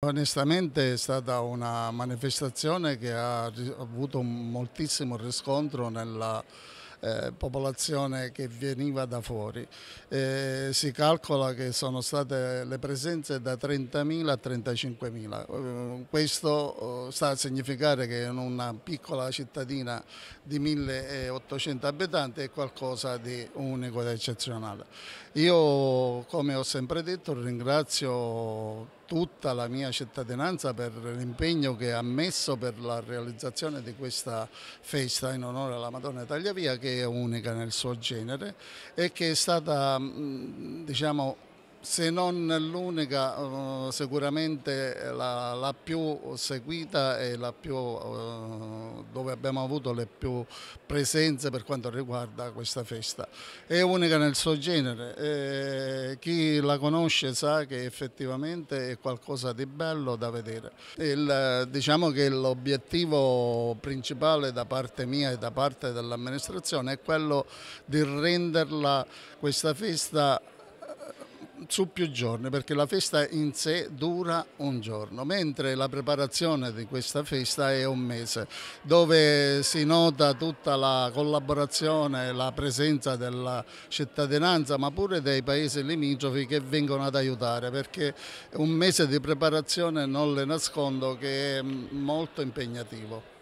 Onestamente è stata una manifestazione che ha avuto un moltissimo riscontro nella eh, popolazione che veniva da fuori. Eh, si calcola che sono state le presenze da 30.000 a 35.000. Ehm, eh, questo sta a significare che in una piccola cittadina di 1.800 abitanti è qualcosa di unico ed eccezionale. Io, come ho sempre detto, ringrazio tutta la mia cittadinanza per l'impegno che ha messo per la realizzazione di questa festa in onore alla Madonna Tagliavia che è unica nel suo genere e che è stata diciamo se non l'unica, eh, sicuramente la, la, più seguita e la più, eh, dove abbiamo avuto le più presenze per quanto riguarda questa festa. È unica nel suo genere, eh, chi la conosce sa che effettivamente è qualcosa di bello da vedere. Il, diciamo che l'obiettivo principale da parte mia e da parte dell'amministrazione è quello di renderla questa festa su più giorni perché la festa in sé dura un giorno, mentre la preparazione di questa festa è un mese, dove si nota tutta la collaborazione, la presenza della cittadinanza, ma pure dei paesi limitrofi che vengono ad aiutare, perché un mese di preparazione non le nascondo che è molto impegnativo.